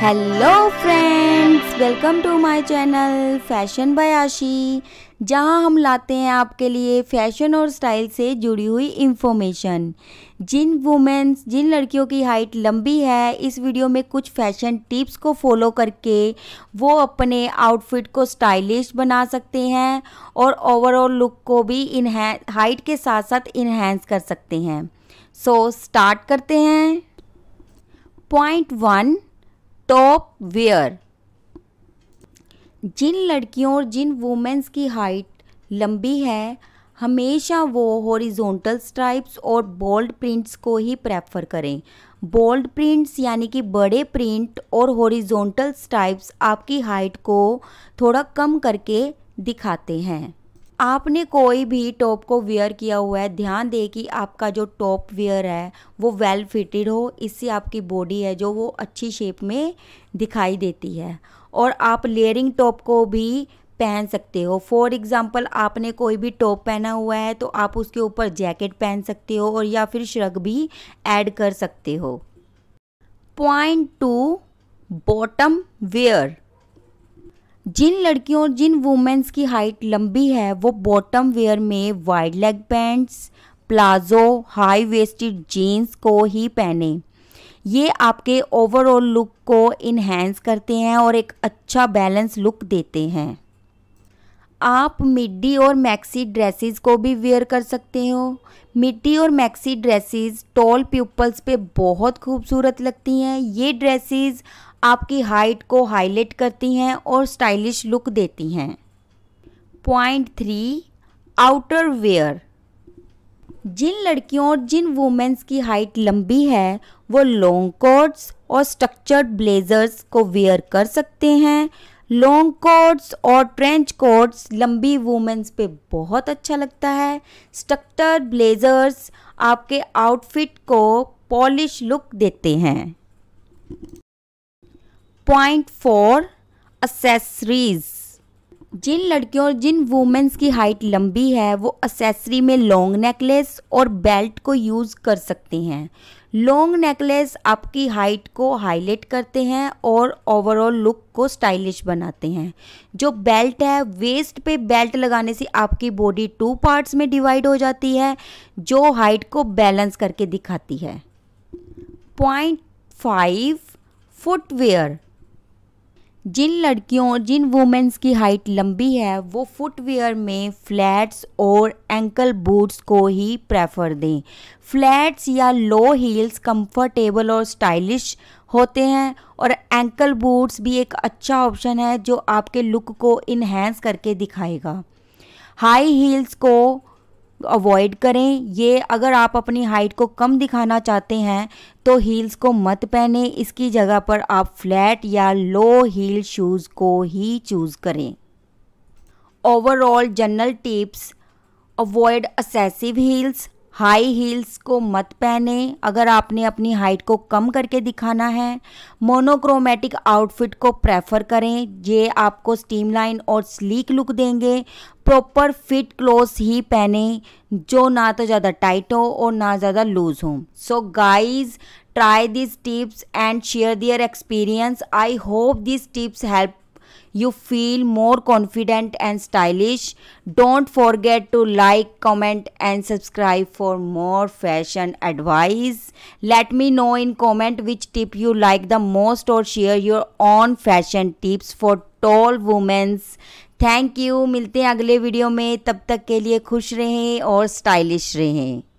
Hello friends welcome to my channel fashion by Ashi जहां हम लाते हैं आपके लिए फैशन और स्टाइल से जुड़ी हुई इन्फॉर्मेशन जिन वुमेन्स जिन लड़कियों की हाइट लंबी है इस वीडियो में कुछ फैशन टिप्स को फॉलो करके वो अपने आउटफिट को स्टाइलिश बना सकते हैं और ओवरऑल लुक को भी इन्हें हाइट के साथ साथ इन्हेंस कर सकते हैं सो so, स्टार्ट करते हैं पॉइंट वन टॉप वेयर जिन लड़कियों और जिन वुमेंस की हाइट लंबी है हमेशा वो हॉरिजॉन्टल स्ट्राइप्स और बोल्ड प्रिंट्स को ही प्रेफर करें बोल्ड प्रिंट्स यानी कि बड़े प्रिंट और हॉरिजॉन्टल स्ट्राइप्स आपकी हाइट को थोड़ा कम करके दिखाते हैं आपने कोई भी टॉप को वेयर किया हुआ है ध्यान दें कि आपका जो टॉप वेयर है वो वेल फिटेड हो इससे आपकी बॉडी है जो वो अच्छी शेप में दिखाई देती है और आप लेयरिंग टॉप को भी पहन सकते हो फॉर एग्ज़ाम्पल आपने कोई भी टॉप पहना हुआ है तो आप उसके ऊपर जैकेट पहन सकते हो और या फिर श्रग भी ऐड कर सकते हो पॉइंट टू बॉटम वेयर जिन लड़कियों और जिन वुमेंस की हाइट लंबी है वो बॉटम वेयर में wide leg pants palazzo high waisted jeans को ही पहने ये आपके ओवरऑल लुक को इन्हेंस करते हैं और एक अच्छा बैलेंस लुक देते हैं आप मिडी और मैक्सी ड्रेसेस को भी वेयर कर सकते हो मिडी और मैक्सी ड्रेसेस टॉल पीपल्स पे बहुत खूबसूरत लगती हैं ये ड्रेसेस आपकी हाइट को हाईलाइट करती हैं और स्टाइलिश लुक देती हैं पॉइंट थ्री आउटर वेयर जिन लड़कियों और जिन वुमेंस की हाइट लंबी है वो लॉन्ग कोट्स और स्ट्रक्चर्ड ब्लेजर्स को वेयर कर सकते हैं लॉन्ग कोट्स और ट्रेंच कोट्स लंबी वूमेंस पे बहुत अच्छा लगता है स्ट्रक्टर ब्लेजर्स आपके आउटफिट को पॉलिश लुक देते हैं पॉइंट फोर असेसरीज़ जिन लड़कियों और जिन वुमेंस की हाइट लंबी है वो असेसरी में लॉन्ग नेकलेस और बेल्ट को यूज़ कर सकते हैं लॉन्ग नेकलेस आपकी हाइट को हाईलाइट करते हैं और ओवरऑल लुक को स्टाइलिश बनाते हैं जो बेल्ट है वेस्ट पे बेल्ट लगाने से आपकी बॉडी टू पार्ट्स में डिवाइड हो जाती है जो हाइट को बैलेंस करके दिखाती है पॉइंट फाइव फुटवेयर जिन लड़कियों और जिन वुमेंस की हाइट लंबी है वो फुटवेयर में फ्लैट्स और एंकल बूट्स को ही प्रेफर दें फ्लैट्स या लो हील्स कंफर्टेबल और स्टाइलिश होते हैं और एंकल बूट्स भी एक अच्छा ऑप्शन है जो आपके लुक को इन्हेंस करके दिखाएगा हाई हील्स को अवॉइड करें ये अगर आप अपनी हाइट को कम दिखाना चाहते हैं तो हील्स को मत पहने इसकी जगह पर आप फ्लैट या लो हील शूज़ को ही चूज़ करें overall general tips avoid excessive heels high heels को मत पहने अगर आपने अपनी हाइट को कम करके दिखाना है मोनोक्रोमेटिक आउटफिट को प्रेफर करें ये आपको स्टीमलाइन और स्लीक लुक देंगे प्रॉपर फिट क्लोथ ही पहने जो ना तो ज़्यादा टाइट हो और ना ज़्यादा लूज हो so guys try this tips and share their experience I hope this tips help you feel more confident and stylish. Don't forget to like, comment and subscribe for more fashion advice. Let me know in comment which tip you like the most or share your own fashion tips for tall womens thank you मिलते हैं अगले video में तब तक के लिए खुश रहें और स्टाइलिश रहें